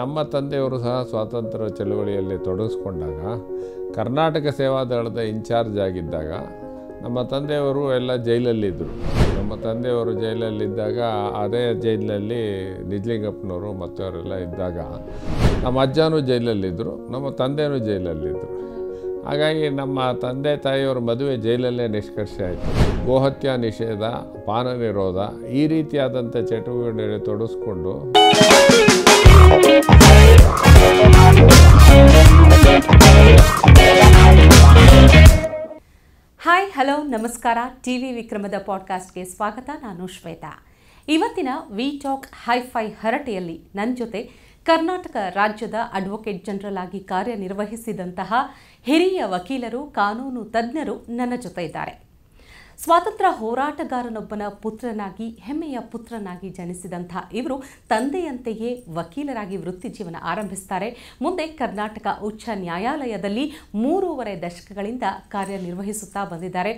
ನಮ್ಮ ತಂದೆಯವರು ಸಹ ಸ್ವಾತಂತ್ರ್ಯ ಚಳುವಳಿಯಲ್ಲಿ ತೊಡಗಿಸ್ಕೊಂಡಾಗ ಕರ್ನಾಟಕ ಸೇವಾದಳದ ಇನ್ಚಾರ್ಜ್ ಆಗಿದ್ದಾಗ ನಮ್ಮ ತಂದೆಯವರು ಎಲ್ಲ ಜೈಲಲ್ಲಿದ್ದರು ನಮ್ಮ ತಂದೆಯವರು ಜೈಲಲ್ಲಿದ್ದಾಗ ಅದೇ ಜೈಲಿನಲ್ಲಿ ನಿಜಲಿಂಗಪ್ಪನವರು ಮತ್ತವರೆಲ್ಲ ಇದ್ದಾಗ ನಮ್ಮ ಅಜ್ಜನೂ ಜೈಲಲ್ಲಿದ್ದರು ನಮ್ಮ ತಂದೆಯೂ ಜೈಲಲ್ಲಿದ್ದರು ಹಾಗಾಗಿ ನಮ್ಮ ತಂದೆ ತಾಯಿಯವ್ರ ಮದುವೆ ಜೈಲಲ್ಲೇ ನಿಷ್ಕರ್ಷ ಆಯಿತು ಗೋಹತ್ಯಾ ನಿಷೇಧ ಪಾನ ನಿರೋಧ ಈ ರೀತಿಯಾದಂಥ ಚಟುವಟಿಕೆಗಳಲ್ಲಿ ತೊಡಸ್ಕೊಂಡು ಹಾಯ್ ಹಲೋ ನಮಸ್ಕಾರ ಟಿವಿ ವಿಕ್ರಮದ ಪಾಡ್ಕಾಸ್ಟ್ಗೆ ಸ್ವಾಗತ ನಾನು ಶ್ವೇತಾ ಇವತ್ತಿನ ವಿ ಟಾಕ್ ಹೈಫೈ ಹರಟೆಯಲ್ಲಿ ನನ್ನ ಜೊತೆ ಕರ್ನಾಟಕ ರಾಜ್ಯದ ಅಡ್ವೊಕೇಟ್ ಜನರಲ್ ಆಗಿ ಕಾರ್ಯನಿರ್ವಹಿಸಿದಂತಹ ಹಿರಿಯ ವಕೀಲರು ಕಾನೂನು ತಜ್ಞರು ನನ್ನ ಜೊತೆ ಇದ್ದಾರೆ ಸ್ವಾತಂತ್ರ್ಯ ಹೋರಾಟಗಾರನೊಬ್ಬನ ಪುತ್ರನಾಗಿ ಹೆಮ್ಮೆಯ ಪುತ್ರನಾಗಿ ಜನಿಸಿದಂಥ ಇವರು ತಂದೆಯಂತೆಯೇ ವಕೀಲರಾಗಿ ವೃತ್ತಿ ಜೀವನ ಆರಂಭಿಸ್ತಾರೆ ಮುಂದೆ ಕರ್ನಾಟಕ ಉಚ್ಚ ನ್ಯಾಯಾಲಯದಲ್ಲಿ ಮೂರೂವರೆ ದಶಕಗಳಿಂದ ಕಾರ್ಯನಿರ್ವಹಿಸುತ್ತಾ ಬಂದಿದ್ದಾರೆ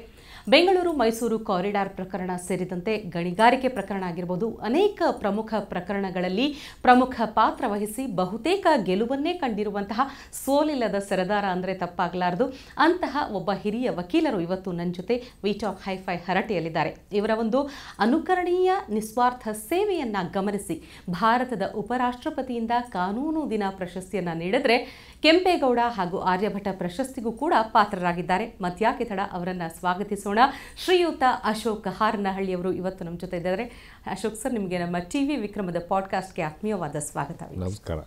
ಬೆಂಗಳೂರು ಮೈಸೂರು ಕಾರಿಡಾರ್ ಪ್ರಕರಣ ಸೇರಿದಂತೆ ಗಣಿಗಾರಿಕೆ ಪ್ರಕರಣ ಆಗಿರ್ಬೋದು ಅನೇಕ ಪ್ರಮುಖ ಪ್ರಕರಣಗಳಲ್ಲಿ ಪ್ರಮುಖ ಪಾತ್ರ ವಹಿಸಿ ಬಹುತೇಕ ಗೆಲುವನ್ನೇ ಕಂಡಿರುವಂತಹ ಸೋಲಿಲ್ಲದ ಸರದಾರ ಅಂದರೆ ತಪ್ಪಾಗಲಾರದು ಅಂತಹ ಒಬ್ಬ ಹಿರಿಯ ವಕೀಲರು ಇವತ್ತು ನನ್ನ ಜೊತೆ ವಿಟಾಕ್ ಹೈಫೈ ಹರಟೆಯಲ್ಲಿದ್ದಾರೆ ಇವರ ಒಂದು ಅನುಕರಣೀಯ ನಿಸ್ವಾರ್ಥ ಸೇವೆಯನ್ನು ಗಮನಿಸಿ ಭಾರತದ ಉಪರಾಷ್ಟ್ರಪತಿಯಿಂದ ಕಾನೂನು ದಿನ ಪ್ರಶಸ್ತಿಯನ್ನು ನೀಡಿದರೆ ಕೆಂಪೇಗೌಡ ಹಾಗೂ ಆರ್ಯಭಟ ಪ್ರಶಸ್ತಿಗೂ ಕೂಡ ಪಾತ್ರರಾಗಿದ್ದಾರೆ ಮತ್ಯಾಕೆ ತಡ ಅವರನ್ನು ಸ್ವಾಗತಿಸೋಣ ಶ್ರೀಯುತ ಅಶೋಕ್ ಹಾರನಹಳ್ಳಿಯವರು ಇವತ್ತು ನಮ್ಮ ಜೊತೆ ಇದ್ದಾರೆ ಅಶೋಕ್ ಸರ್ ನಿಮಗೆ ನಮ್ಮ ಟಿ ವಿ ವಿಕ್ರಮದ ಪಾಡ್ಕಾಸ್ಟ್ಗೆ ಆತ್ಮೀಯವಾದ ಸ್ವಾಗತ ನಮಸ್ಕಾರ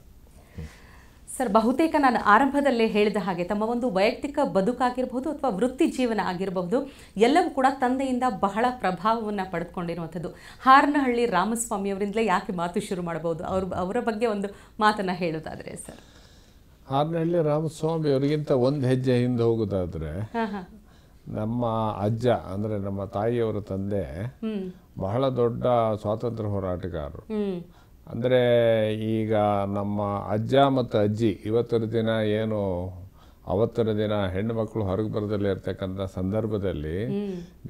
ಸರ್ ಬಹುತೇಕ ನಾನು ಆರಂಭದಲ್ಲೇ ಹೇಳಿದ ಹಾಗೆ ತಮ್ಮ ಒಂದು ವೈಯಕ್ತಿಕ ಬದುಕಾಗಿರಬಹುದು ಅಥವಾ ವೃತ್ತಿ ಜೀವನ ಆಗಿರಬಹುದು ಎಲ್ಲವೂ ಕೂಡ ತಂದೆಯಿಂದ ಬಹಳ ಪ್ರಭಾವವನ್ನು ಪಡೆದುಕೊಂಡಿರುವಂಥದ್ದು ಹಾರನಹಳ್ಳಿ ರಾಮಸ್ವಾಮಿಯವರಿಂದಲೇ ಯಾಕೆ ಮಾತು ಶುರು ಮಾಡಬಹುದು ಅವ್ರ ಅವರ ಬಗ್ಗೆ ಒಂದು ಮಾತನ್ನು ಹೇಳೋದಾದರೆ ಸರ್ ಹಾರ್ನಹಳ್ಳಿ ರಾಮಸ್ವಾಮಿ ಅವರಿಗಿಂತ ಒಂದು ಹೆಜ್ಜೆ ಹಿಂದೆ ಹೋಗೋದಾದ್ರೆ ನಮ್ಮ ಅಜ್ಜ ಅಂದರೆ ನಮ್ಮ ತಾಯಿಯವರ ತಂದೆ ಬಹಳ ದೊಡ್ಡ ಸ್ವಾತಂತ್ರ್ಯ ಹೋರಾಟಗಾರರು ಅಂದರೆ ಈಗ ನಮ್ಮ ಅಜ್ಜ ಮತ್ತು ಅಜ್ಜಿ ಇವತ್ತರ ದಿನ ಏನು ಅವತ್ತರ ದಿನ ಹೆಣ್ಣು ಮಕ್ಕಳು ಹೊರಗೆ ಬರದಲ್ಲಿ ಇರ್ತಕ್ಕಂಥ ಸಂದರ್ಭದಲ್ಲಿ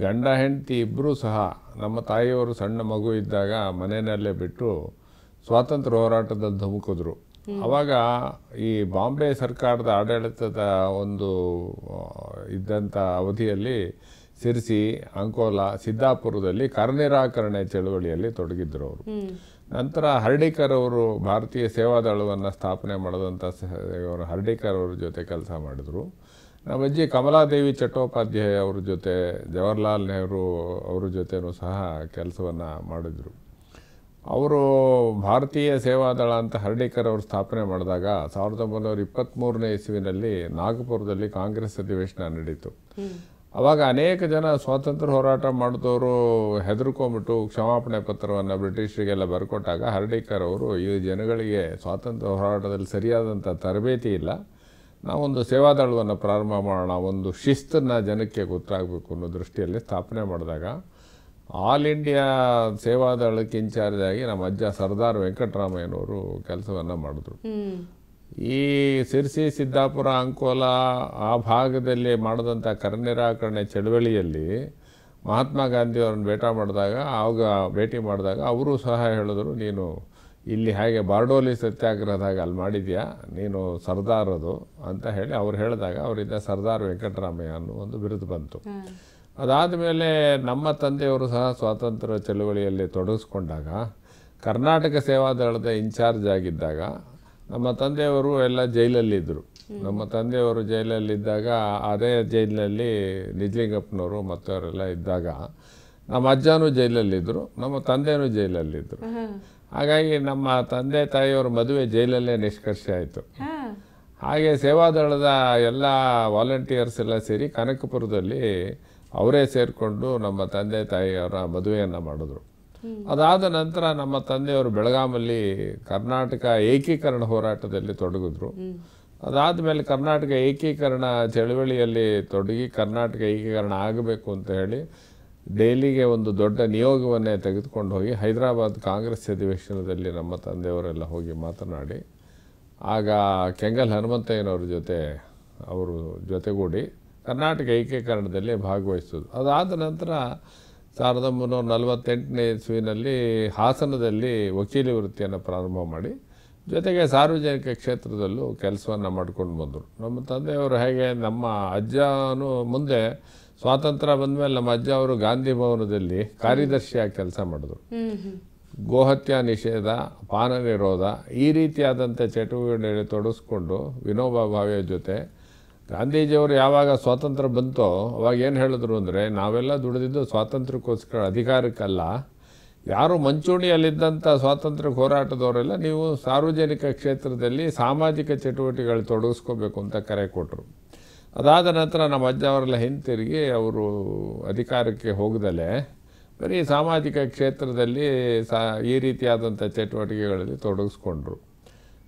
ಗಂಡ ಹೆಂಡತಿ ಇಬ್ಬರೂ ಸಹ ನಮ್ಮ ತಾಯಿಯವರು ಸಣ್ಣ ಮಗು ಇದ್ದಾಗ ಮನೆಯಲ್ಲೇ ಬಿಟ್ಟು ಸ್ವಾತಂತ್ರ್ಯ ಹೋರಾಟದಲ್ಲಿ ಧುಮುಕಿದ್ರು ಅವಾಗ ಈ ಬಾಂಬೆ ಸರ್ಕಾರದ ಆಡಳಿತದ ಒಂದು ಇದ್ದಂಥ ಅವಧಿಯಲ್ಲಿ ಸಿರ್ಸಿ ಅಂಕೋಲಾ ಸಿದ್ದಾಪುರದಲ್ಲಿ ಕರನಿರಾಕರಣೆ ಚಳುವಳಿಯಲ್ಲಿ ತೊಡಗಿದ್ರು ಅವರು ನಂತರ ಹರ್ಡಿಕರ್ ಅವರು ಭಾರತೀಯ ಸೇವಾದಳವನ್ನು ಸ್ಥಾಪನೆ ಮಾಡಿದಂಥ ಇವರು ಹರ್ಡಿಕರ್ ಅವರ ಜೊತೆ ಕೆಲಸ ಮಾಡಿದರು ನಮ್ಮ ಅಜ್ಜಿ ಕಮಲಾದೇವಿ ಚಟ್ಟೋಪಾಧ್ಯಾಯ ಅವ್ರ ಜೊತೆ ಜವಾಹರ್ಲಾಲ್ ನೆಹರು ಅವ್ರ ಜೊತೆನೂ ಸಹ ಕೆಲಸವನ್ನು ಮಾಡಿದರು ಅವರು ಭಾರತೀಯ ಸೇವಾದಳ ಅಂತ ಹರ್ಡೇಕರ್ ಅವರು ಸ್ಥಾಪನೆ ಮಾಡಿದಾಗ ಸಾವಿರದ ಒಂಬೈನೂರ ಇಪ್ಪತ್ತ್ಮೂರನೇ ಇಸುವಿನಲ್ಲಿ ನಾಗಪುರದಲ್ಲಿ ಕಾಂಗ್ರೆಸ್ ಅಧಿವೇಶನ ನಡೀತು ಅವಾಗ ಅನೇಕ ಜನ ಸ್ವಾತಂತ್ರ್ಯ ಹೋರಾಟ ಮಾಡಿದವರು ಹೆದರ್ಕೊಂಬಿಟ್ಟು ಕ್ಷಮಾಪಣೆ ಪತ್ರವನ್ನು ಬ್ರಿಟಿಷರಿಗೆಲ್ಲ ಬರ್ಕೊಟ್ಟಾಗ ಹರ್ಡೇಕರ್ ಅವರು ಈ ಜನಗಳಿಗೆ ಸ್ವಾತಂತ್ರ್ಯ ಹೋರಾಟದಲ್ಲಿ ಸರಿಯಾದಂಥ ತರಬೇತಿ ಇಲ್ಲ ನಾವೊಂದು ಸೇವಾದಳವನ್ನು ಪ್ರಾರಂಭ ಮಾಡೋಣ ಒಂದು ಶಿಸ್ತನ್ನು ಜನಕ್ಕೆ ಗೊತ್ತಾಗಬೇಕು ಅನ್ನೋ ದೃಷ್ಟಿಯಲ್ಲಿ ಸ್ಥಾಪನೆ ಮಾಡಿದಾಗ ಆಲ್ ಇಂಡಿಯಾ ಸೇವಾದಳಕ್ಕೆ ಇನ್ಚಾರ್ಜ್ ಆಗಿ ನಮ್ಮ ಅಜ್ಜ ಸರ್ದಾರ್ ವೆಂಕಟರಾಮಯ್ಯನವರು ಕೆಲಸವನ್ನು ಮಾಡಿದ್ರು ಈ ಸಿರ್ಸಿ ಸಿದ್ದಾಪುರ ಅಂಕೋಲ ಆ ಭಾಗದಲ್ಲಿ ಮಾಡಿದಂಥ ಕರ್ನಿರಾಕರಣೆ ಚಳವಳಿಯಲ್ಲಿ ಮಹಾತ್ಮ ಗಾಂಧಿಯವ್ರನ್ನ ಭೇಟ ಮಾಡಿದಾಗ ಆವಾಗ ಭೇಟಿ ಮಾಡಿದಾಗ ಅವರು ಸಹ ಹೇಳಿದ್ರು ನೀನು ಇಲ್ಲಿ ಹಾಗೆ ಬಾರ್ಡೋಲಿ ಸತ್ಯಾಗ್ರಹದಾಗ ಅಲ್ಲಿ ಮಾಡಿದ್ಯಾ ನೀನು ಸರ್ದಾರದು ಅಂತ ಹೇಳಿ ಅವ್ರು ಹೇಳಿದಾಗ ಅವರಿಂದ ಸರ್ದಾರ್ ವೆಂಕಟರಾಮಯ್ಯ ಅನ್ನೋ ಒಂದು ಬಿರುದು ಬಂತು ಅದಾದ ಮೇಲೆ ನಮ್ಮ ತಂದೆಯವರು ಸಹ ಸ್ವಾತಂತ್ರ್ಯ ಚಳುವಳಿಯಲ್ಲಿ ತೊಡಗಿಸ್ಕೊಂಡಾಗ ಕರ್ನಾಟಕ ಸೇವಾದಳದ ಇನ್ಚಾರ್ಜ್ ಆಗಿದ್ದಾಗ ನಮ್ಮ ತಂದೆಯವರು ಎಲ್ಲ ಜೈಲಲ್ಲಿದ್ದರು ನಮ್ಮ ತಂದೆಯವರು ಜೈಲಲ್ಲಿದ್ದಾಗ ಅದೇ ಜೈಲಿನಲ್ಲಿ ನಿಜಲಿಂಗಪ್ಪನವರು ಮತ್ತವರೆಲ್ಲ ಇದ್ದಾಗ ನಮ್ಮ ಅಜ್ಜನೂ ಜೈಲಲ್ಲಿದ್ದರು ನಮ್ಮ ತಂದೆಯೂ ಜೈಲಲ್ಲಿದ್ದರು ಹಾಗಾಗಿ ನಮ್ಮ ತಂದೆ ತಾಯಿಯವ್ರ ಮದುವೆ ಜೈಲಲ್ಲೇ ನಿಷ್ಕರ್ಷ ಆಯಿತು ಹಾಗೆ ಸೇವಾದಳದ ಎಲ್ಲ ವಾಲಂಟಿಯರ್ಸ್ ಎಲ್ಲ ಸೇರಿ ಕನಕಪುರದಲ್ಲಿ ಅವರೇ ಸೇರಿಕೊಂಡು ನಮ್ಮ ತಂದೆ ತಾಯಿಯವರ ಮದುವೆಯನ್ನು ಮಾಡಿದ್ರು ಅದಾದ ನಂತರ ನಮ್ಮ ತಂದೆಯವರು ಬೆಳಗಾಮಲ್ಲಿ ಕರ್ನಾಟಕ ಏಕೀಕರಣ ಹೋರಾಟದಲ್ಲಿ ತೊಡಗಿದ್ರು ಅದಾದ ಮೇಲೆ ಕರ್ನಾಟಕ ಏಕೀಕರಣ ಚಳವಳಿಯಲ್ಲಿ ತೊಡಗಿ ಕರ್ನಾಟಕ ಏಕೀಕರಣ ಆಗಬೇಕು ಅಂತ ಹೇಳಿ ಡೈಲಿಗೆ ಒಂದು ದೊಡ್ಡ ನಿಯೋಗವನ್ನೇ ತೆಗೆದುಕೊಂಡು ಹೋಗಿ ಹೈದರಾಬಾದ್ ಕಾಂಗ್ರೆಸ್ ಅಧಿವೇಶನದಲ್ಲಿ ನಮ್ಮ ತಂದೆಯವರೆಲ್ಲ ಹೋಗಿ ಮಾತನಾಡಿ ಆಗ ಕೆಂಗಲ್ ಹನುಮಂತಯ್ಯನವ್ರ ಜೊತೆ ಅವರು ಜೊತೆಗೂಡಿ ಕರ್ನಾಟಕ ಏಕೀಕರಣದಲ್ಲಿ ಭಾಗವಹಿಸೋದು ಅದಾದ ನಂತರ ಸಾವಿರದ ಒಂಬೈನೂರ ನಲವತ್ತೆಂಟನೇ ಇಸ್ವಿನಲ್ಲಿ ಹಾಸನದಲ್ಲಿ ವಕೀಲಿ ವೃತ್ತಿಯನ್ನು ಪ್ರಾರಂಭ ಮಾಡಿ ಜೊತೆಗೆ ಸಾರ್ವಜನಿಕ ಕ್ಷೇತ್ರದಲ್ಲೂ ಕೆಲಸವನ್ನು ಮಾಡ್ಕೊಂಡು ಬಂದರು ನಮ್ಮ ತಂದೆಯವರು ಹೇಗೆ ನಮ್ಮ ಅಜ್ಜನೂ ಮುಂದೆ ಸ್ವಾತಂತ್ರ್ಯ ಬಂದ ಮೇಲೆ ನಮ್ಮ ಅಜ್ಜ ಅವರು ಗಾಂಧಿ ಭವನದಲ್ಲಿ ಕಾರ್ಯದರ್ಶಿಯಾಗಿ ಕೆಲಸ ಮಾಡಿದ್ರು ಗೋಹತ್ಯಾ ನಿಷೇಧ ಪಾನ ನಿರೋಧ ಈ ರೀತಿಯಾದಂಥ ಚಟುವಟಿಕೆಗಳಲ್ಲಿ ತೊಡಸ್ಕೊಂಡು ವಿನೋಬಾ ಭಾವೆಯ ಜೊತೆ ಗಾಂಧೀಜಿಯವರು ಯಾವಾಗ ಸ್ವಾತಂತ್ರ್ಯ ಬಂತೋ ಅವಾಗ ಏನು ಹೇಳಿದ್ರು ಅಂದರೆ ನಾವೆಲ್ಲ ದುಡಿದಿದ್ದು ಸ್ವಾತಂತ್ರ್ಯಕ್ಕೋಸ್ಕರ ಅಧಿಕಾರಕ್ಕಲ್ಲ ಯಾರು ಮಂಚೂಣಿಯಲ್ಲಿದ್ದಂಥ ಸ್ವಾತಂತ್ರ್ಯ ಹೋರಾಟದವರೆಲ್ಲ ನೀವು ಸಾರ್ವಜನಿಕ ಕ್ಷೇತ್ರದಲ್ಲಿ ಸಾಮಾಜಿಕ ಚಟುವಟಿಕೆಗಳು ತೊಡಗಿಸ್ಕೋಬೇಕು ಅಂತ ಕರೆ ಕೊಟ್ಟರು ಅದಾದ ನಂತರ ನಮ್ಮ ಅಜ್ಜ ಅವರೆಲ್ಲ ಹಿಂತಿರುಗಿ ಅವರು ಅಧಿಕಾರಕ್ಕೆ ಹೋಗ್ದಲೇ ಬರೀ ಸಾಮಾಜಿಕ ಕ್ಷೇತ್ರದಲ್ಲಿ ಸಾ ಈ ರೀತಿಯಾದಂಥ ಚಟುವಟಿಕೆಗಳಲ್ಲಿ ತೊಡಗಿಸ್ಕೊಂಡ್ರು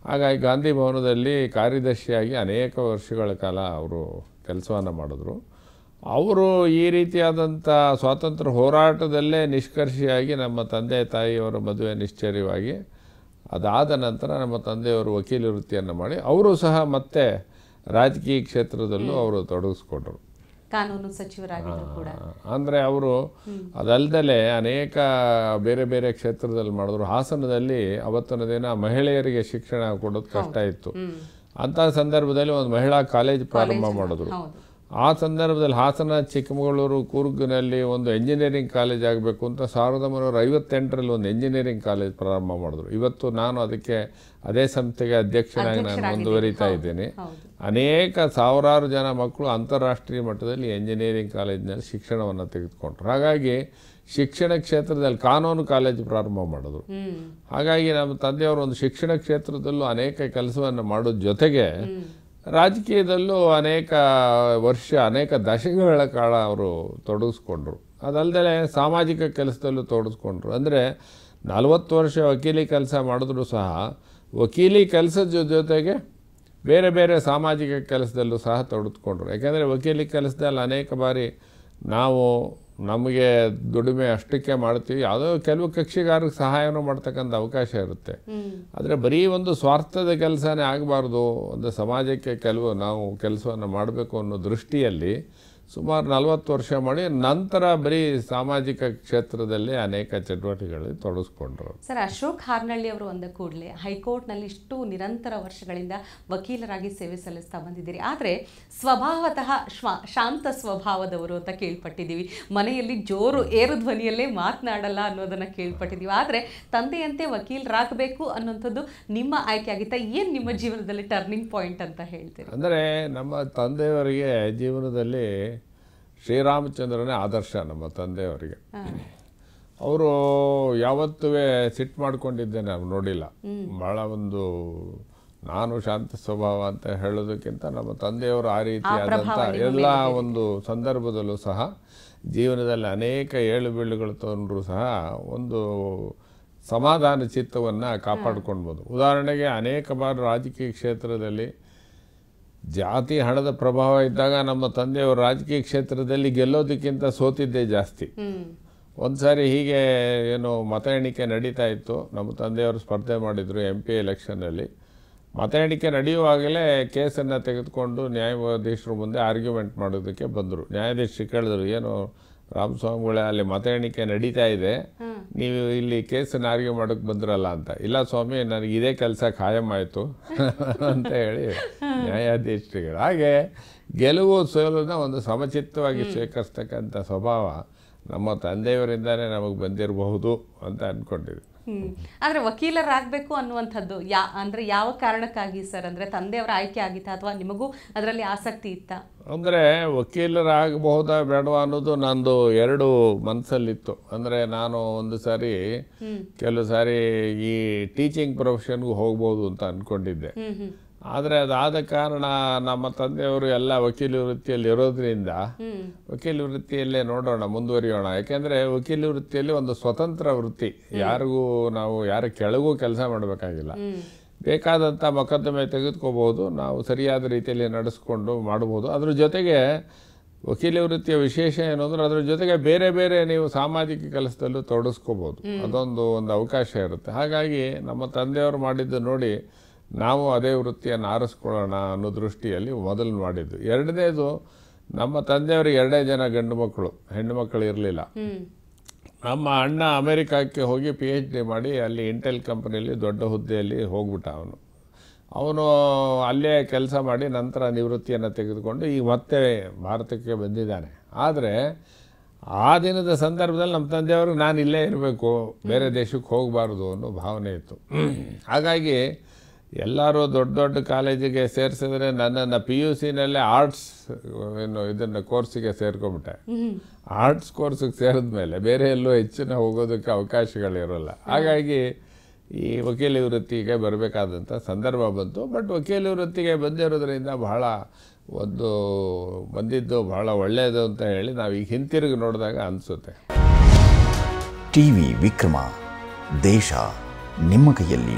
ಹಾಗಾಗಿ ಗಾಂಧಿ ಭವನದಲ್ಲಿ ಕಾರ್ಯದರ್ಶಿಯಾಗಿ ಅನೇಕ ವರ್ಷಗಳ ಕಾಲ ಅವರು ಕೆಲಸವನ್ನು ಮಾಡಿದ್ರು ಅವರು ಈ ರೀತಿಯಾದಂಥ ಸ್ವಾತಂತ್ರ್ಯ ಹೋರಾಟದಲ್ಲೇ ನಿಷ್ಕರ್ಷಿಯಾಗಿ ನಮ್ಮ ತಂದೆ ತಾಯಿಯವರ ಮದುವೆ ನಿಶ್ಚರ್ಯವಾಗಿ ಅದಾದ ನಂತರ ನಮ್ಮ ತಂದೆಯವರು ವಕೀಲ ವೃತ್ತಿಯನ್ನು ಮಾಡಿ ಅವರು ಸಹ ಮತ್ತೆ ರಾಜಕೀಯ ಕ್ಷೇತ್ರದಲ್ಲೂ ಅವರು ತೊಡಗಿಸ್ಕೊಂಡ್ರು ಕಾನೂನು ಸಚಿವರಾಗಿದ್ದರು ಕೂಡ ಅಂದರೆ ಅವರು ಅದಲ್ದಲೆ ಅನೇಕ ಬೇರೆ ಬೇರೆ ಕ್ಷೇತ್ರದಲ್ಲಿ ಮಾಡಿದ್ರು ಹಾಸನದಲ್ಲಿ ಅವತ್ತಿನ ದಿನ ಮಹಿಳೆಯರಿಗೆ ಶಿಕ್ಷಣ ಕೊಡೋದು ಕಷ್ಟ ಇತ್ತು ಅಂತಹ ಸಂದರ್ಭದಲ್ಲಿ ಒಂದು ಮಹಿಳಾ ಕಾಲೇಜ್ ಪ್ರಾರಂಭ ಮಾಡಿದ್ರು ಆ ಸಂದರ್ಭದಲ್ಲಿ ಹಾಸನ ಚಿಕ್ಕಮಗಳೂರು ಕೂರ್ಗಿನಲ್ಲಿ ಒಂದು ಎಂಜಿನಿಯರಿಂಗ್ ಕಾಲೇಜ್ ಆಗಬೇಕು ಅಂತ ಸಾವಿರದ ಒಂಬೈನೂರ ಐವತ್ತೆಂಟರಲ್ಲಿ ಒಂದು ಎಂಜಿನಿಯರಿಂಗ್ ಕಾಲೇಜ್ ಪ್ರಾರಂಭ ಮಾಡಿದ್ರು ಇವತ್ತು ನಾನು ಅದಕ್ಕೆ ಅದೇ ಸಂಸ್ಥೆಗೆ ಅಧ್ಯಕ್ಷನಾಗಿ ನಾನು ಮುಂದುವರಿತಾ ಇದ್ದೀನಿ ಅನೇಕ ಸಾವಿರಾರು ಜನ ಮಕ್ಕಳು ಅಂತಾರಾಷ್ಟ್ರೀಯ ಮಟ್ಟದಲ್ಲಿ ಎಂಜಿನಿಯರಿಂಗ್ ಕಾಲೇಜಿನಲ್ಲಿ ಶಿಕ್ಷಣವನ್ನು ತೆಗೆದುಕೊಂಡ್ರು ಹಾಗಾಗಿ ಶಿಕ್ಷಣ ಕ್ಷೇತ್ರದಲ್ಲಿ ಕಾನೂನು ಕಾಲೇಜ್ ಪ್ರಾರಂಭ ಮಾಡಿದ್ರು ಹಾಗಾಗಿ ನಮ್ಮ ತಂದೆಯವರು ಒಂದು ಶಿಕ್ಷಣ ಕ್ಷೇತ್ರದಲ್ಲೂ ಅನೇಕ ಕೆಲಸವನ್ನು ಮಾಡೋ ಜೊತೆಗೆ ರಾಜಕೀಯದಲ್ಲೂ ಅನೇಕ ವರ್ಷ ಅನೇಕ ದಶಕಗಳ ಕಾಲ ಅವರು ತೊಡಗಿಸ್ಕೊಂಡ್ರು ಅದಲ್ಲದೆ ಸಾಮಾಜಿಕ ಕೆಲಸದಲ್ಲೂ ತೊಡಗಿಸ್ಕೊಂಡ್ರು ಅಂದರೆ ನಲವತ್ತು ವರ್ಷ ವಕೀಲಿ ಕೆಲಸ ಮಾಡಿದ್ರು ಸಹ ವಕೀಲಿ ಕೆಲಸದ ಜೊತೆಗೆ ಬೇರೆ ಬೇರೆ ಸಾಮಾಜಿಕ ಕೆಲಸದಲ್ಲೂ ಸಹ ತೊಡಗಿಸ್ಕೊಂಡ್ರು ಯಾಕೆಂದರೆ ವಕೀಲಿ ಕೆಲಸದಲ್ಲಿ ಅನೇಕ ಬಾರಿ ನಾವು ನಮಗೆ ದುಡಿಮೆ ಅಷ್ಟಕ್ಕೆ ಮಾಡ್ತೀವಿ ಯಾವುದೋ ಕೆಲವು ಕಕ್ಷಿಗಾರರಿಗೆ ಸಹಾಯನೂ ಮಾಡ್ತಕ್ಕಂಥ ಅವಕಾಶ ಇರುತ್ತೆ ಆದರೆ ಬರೀ ಒಂದು ಸ್ವಾರ್ಥದ ಕೆಲಸನೇ ಆಗಬಾರ್ದು ಒಂದು ಸಮಾಜಕ್ಕೆ ಕೆಲವು ನಾವು ಕೆಲಸವನ್ನು ಮಾಡಬೇಕು ಅನ್ನೋ ದೃಷ್ಟಿಯಲ್ಲಿ ಸುಮಾರು ನಲವತ್ತು ವರ್ಷ ಮಾಡಿ ನಂತರ ಬರೀ ಸಾಮಾಜಿಕ ಕ್ಷೇತ್ರದಲ್ಲಿ ಅನೇಕ ಚಟುವಟಿಕೆಗಳಲ್ಲಿ ತೊಡಸ್ಕೊಂಡ್ರು ಸರ್ ಅಶೋಕ್ ಹಾರ್ನಳ್ಳಿ ಅವರು ಒಂದ ಕೂಡಲೇ ಹೈಕೋರ್ಟ್ನಲ್ಲಿ ಇಷ್ಟು ನಿರಂತರ ವರ್ಷಗಳಿಂದ ವಕೀಲರಾಗಿ ಸೇವೆ ಸಲ್ಲಿಸ್ತಾ ಬಂದಿದ್ದೀರಿ ಆದರೆ ಸ್ವಭಾವತಃ ಶಾಂತ ಸ್ವಭಾವದವರು ಅಂತ ಕೇಳ್ಪಟ್ಟಿದ್ದೀವಿ ಮನೆಯಲ್ಲಿ ಜೋರು ಏರು ಧ್ವನಿಯಲ್ಲೇ ಮಾತನಾಡಲ್ಲ ಅನ್ನೋದನ್ನು ಕೇಳ್ಪಟ್ಟಿದ್ದೀವಿ ಆದರೆ ತಂದೆಯಂತೆ ವಕೀಲರಾಗಬೇಕು ಅನ್ನೋಂಥದ್ದು ನಿಮ್ಮ ಆಯ್ಕೆ ಆಗಿತ್ತಾ ಏನು ನಿಮ್ಮ ಜೀವನದಲ್ಲಿ ಟರ್ನಿಂಗ್ ಪಾಯಿಂಟ್ ಅಂತ ಹೇಳ್ತೀರಿ ಅಂದರೆ ನಮ್ಮ ತಂದೆಯವರಿಗೆ ಜೀವನದಲ್ಲಿ ಶ್ರೀರಾಮಚಂದ್ರನೇ ಆದರ್ಶ ನಮ್ಮ ತಂದೆಯವರಿಗೆ ಅವರು ಯಾವತ್ತೂ ಸಿಟ್ಟು ಮಾಡಿಕೊಂಡಿದ್ದೇನೆ ನಾವು ನೋಡಿಲ್ಲ ಭಾಳ ಒಂದು ನಾನು ಶಾಂತ ಸ್ವಭಾವ ಅಂತ ಹೇಳೋದಕ್ಕಿಂತ ನಮ್ಮ ತಂದೆಯವರು ಆ ರೀತಿಯಾದಂಥ ಎಲ್ಲ ಒಂದು ಸಂದರ್ಭದಲ್ಲೂ ಸಹ ಜೀವನದಲ್ಲಿ ಅನೇಕ ಏಳು ಬೀಳುಗಳು ತಂದರೂ ಸಹ ಒಂದು ಸಮಾಧಾನ ಚಿತ್ತವನ್ನು ಕಾಪಾಡ್ಕೊಳ್ಬೋದು ಉದಾಹರಣೆಗೆ ಅನೇಕ ಬಾರಿ ರಾಜಕೀಯ ಕ್ಷೇತ್ರದಲ್ಲಿ ಜಾತಿ ಹಣದ ಪ್ರಭಾವ ಇದ್ದಾಗ ನಮ್ಮ ತಂದೆಯವರು ರಾಜಕೀಯ ಕ್ಷೇತ್ರದಲ್ಲಿ ಗೆಲ್ಲೋದಕ್ಕಿಂತ ಸೋತಿದ್ದೇ ಜಾಸ್ತಿ ಒಂದ್ಸಾರಿ ಹೀಗೆ ಏನು ಮತ ಎಣಿಕೆ ನಡೀತಾ ಇತ್ತು ನಮ್ಮ ತಂದೆಯವರು ಸ್ಪರ್ಧೆ ಮಾಡಿದರು ಎಂ ಪಿ ಎಲೆಕ್ಷನಲ್ಲಿ ಮತ ಎಣಿಕೆ ನಡೆಯುವಾಗಲೇ ಕೇಸನ್ನು ತೆಗೆದುಕೊಂಡು ನ್ಯಾಯಾಧೀಶರು ಮುಂದೆ ಆರ್ಗ್ಯುಮೆಂಟ್ ಮಾಡೋದಕ್ಕೆ ಬಂದರು ನ್ಯಾಯಾಧೀಶರು ಕೇಳಿದ್ರು ಏನು ರಾಮಸ್ವಾಮಿಗಳ ಅಲ್ಲಿ ಮತ ಎಣಿಕೆ ನಡೀತಾ ಇದೆ ನೀವು ಇಲ್ಲಿ ಕೇಸನ್ನು ಆರ್ಗ್ಯೂ ಮಾಡೋಕ್ಕೆ ಬಂದ್ರಲ್ಲ ಅಂತ ಇಲ್ಲ ಸ್ವಾಮಿ ನನಗೆ ಇದೇ ಕೆಲಸ ಖಾಯಂ ಆಯಿತು ಅಂತ ಹೇಳಿ ನ್ಯಾಯಾಧೀಶರುಗಳು ಹಾಗೆ ಗೆಲುವು ಸೋಲನ್ನ ಒಂದು ಸಮಚಿತ್ತವಾಗಿ ಸ್ವೀಕರಿಸ್ತಕ್ಕಂಥ ಸ್ವಭಾವ ನಮ್ಮ ತಂದೆಯವರಿಂದಲೇ ನಮಗೆ ಬಂದಿರಬಹುದು ಅಂತ ಅಂದ್ಕೊಂಡಿದ್ವಿ ಹ್ಮ್ ಆದ್ರೆ ವಕೀಲರಾಗಬೇಕು ಅನ್ನುವಂಥದ್ದು ಯಾ ಅಂದ್ರೆ ಯಾವ ಕಾರಣಕ್ಕಾಗಿ ಸರ್ ಅಂದ್ರೆ ತಂದೆಯವರ ಆಯ್ಕೆ ಆಗಿತ್ತಾ ಅಥವಾ ನಿಮಗೂ ಅದರಲ್ಲಿ ಆಸಕ್ತಿ ಇತ್ತಾ ಅಂದರೆ ವಕೀಲರಾಗಬಹುದಾ ಬೇಡವಾ ಅನ್ನೋದು ನಂದು ಎರಡು ಮನಸ್ಸಲ್ಲಿತ್ತು ಅಂದ್ರೆ ನಾನು ಒಂದು ಸಾರಿ ಕೆಲವು ಸಾರಿ ಈ ಟೀಚಿಂಗ್ ಪ್ರೊಫೆಷನ್ಗೂ ಹೋಗ್ಬಹುದು ಅಂತ ಅನ್ಕೊಂಡಿದ್ದೆ ಆದರೆ ಅದಾದ ಕಾರಣ ನಮ್ಮ ತಂದೆಯವರು ಎಲ್ಲ ವಕೀಲ ವೃತ್ತಿಯಲ್ಲಿ ಇರೋದ್ರಿಂದ ವಕೀಲ ವೃತ್ತಿಯಲ್ಲೇ ನೋಡೋಣ ಮುಂದುವರಿಯೋಣ ಯಾಕೆಂದರೆ ವಕೀಲ ವೃತ್ತಿಯಲ್ಲಿ ಒಂದು ಸ್ವತಂತ್ರ ವೃತ್ತಿ ಯಾರಿಗೂ ನಾವು ಯಾರ ಕೆಳಗೂ ಕೆಲಸ ಮಾಡಬೇಕಾಗಿಲ್ಲ ಬೇಕಾದಂಥ ಮೊಕದ್ದಮೆ ತೆಗೆದುಕೋಬಹುದು ನಾವು ಸರಿಯಾದ ರೀತಿಯಲ್ಲಿ ನಡೆಸ್ಕೊಂಡು ಮಾಡಬಹುದು ಅದ್ರ ಜೊತೆಗೆ ವಕೀಲ ವೃತ್ತಿಯ ವಿಶೇಷ ಏನು ಅಂದ್ರೆ ಅದ್ರ ಜೊತೆಗೆ ಬೇರೆ ಬೇರೆ ನೀವು ಸಾಮಾಜಿಕ ಕೆಲಸದಲ್ಲೂ ತೊಡಸ್ಕೋಬೋದು ಅದೊಂದು ಒಂದು ಅವಕಾಶ ಇರುತ್ತೆ ಹಾಗಾಗಿ ನಮ್ಮ ತಂದೆಯವರು ಮಾಡಿದ್ದು ನೋಡಿ ನಾವು ಅದೇ ವೃತ್ತಿಯನ್ನು ಆರಿಸ್ಕೊಳ್ಳೋಣ ಅನ್ನೋ ದೃಷ್ಟಿಯಲ್ಲಿ ಮೊದಲು ಮಾಡಿದ್ದು ಎರಡನೇದು ನಮ್ಮ ತಂದೆಯವ್ರಿಗೆ ಎರಡೇ ಜನ ಗಂಡು ಮಕ್ಕಳು ಹೆಣ್ಣು ಮಕ್ಕಳು ಇರಲಿಲ್ಲ ನಮ್ಮ ಅಣ್ಣ ಅಮೇರಿಕಾಕ್ಕೆ ಹೋಗಿ ಪಿ ಎಚ್ ಡಿ ಮಾಡಿ ಅಲ್ಲಿ ಇಂಟೆಲ್ ಕಂಪನಿಯಲ್ಲಿ ದೊಡ್ಡ ಹುದ್ದೆಯಲ್ಲಿ ಹೋಗ್ಬಿಟ್ಟ ಅವನು ಅವನು ಅಲ್ಲೇ ಕೆಲಸ ಮಾಡಿ ನಂತರ ನಿವೃತ್ತಿಯನ್ನು ತೆಗೆದುಕೊಂಡು ಈಗ ಮತ್ತೆ ಭಾರತಕ್ಕೆ ಬಂದಿದ್ದಾನೆ ಆದರೆ ಆ ದಿನದ ಸಂದರ್ಭದಲ್ಲಿ ನಮ್ಮ ತಂದೆಯವ್ರಿಗೆ ನಾನು ಇಲ್ಲೇ ಇರಬೇಕು ಬೇರೆ ದೇಶಕ್ಕೆ ಹೋಗಬಾರ್ದು ಅನ್ನೋ ಭಾವನೆ ಇತ್ತು ಹಾಗಾಗಿ ಎಲ್ಲರೂ ದೊಡ್ಡ ದೊಡ್ಡ ಕಾಲೇಜಿಗೆ ಸೇರಿಸಿದ್ರೆ ನನ್ನನ್ನು ಪಿ ಯು ಸಿನಲ್ಲೇ ಆರ್ಟ್ಸ್ ಏನು ಇದನ್ನು ಕೋರ್ಸಿಗೆ ಸೇರ್ಕೊಂಬಿಟ್ಟೆ ಆರ್ಟ್ಸ್ ಕೋರ್ಸಿಗೆ ಸೇರಿದ ಮೇಲೆ ಬೇರೆ ಎಲ್ಲೂ ಹೆಚ್ಚಿನ ಹೋಗೋದಕ್ಕೆ ಅವಕಾಶಗಳಿರೋಲ್ಲ ಹಾಗಾಗಿ ಈ ವಕೀಲಿ ವೃತ್ತಿಗೆ ಬರಬೇಕಾದಂಥ ಸಂದರ್ಭ ಬಂತು ಬಟ್ ವಕೀಲಿ ವೃತ್ತಿಗೆ ಬಂದಿರೋದ್ರಿಂದ ಬಹಳ ಒಂದು ಬಂದಿದ್ದು ಬಹಳ ಒಳ್ಳೆಯದು ಅಂತ ಹೇಳಿ ನಾವು ಈಗ ಹಿಂತಿರುಗಿ ನೋಡಿದಾಗ ಅನಿಸುತ್ತೆ ಟಿ ವಿ ವಿಕ್ರಮ ದೇಶ ನಿಮ್ಮ ಕೈಯಲ್ಲಿ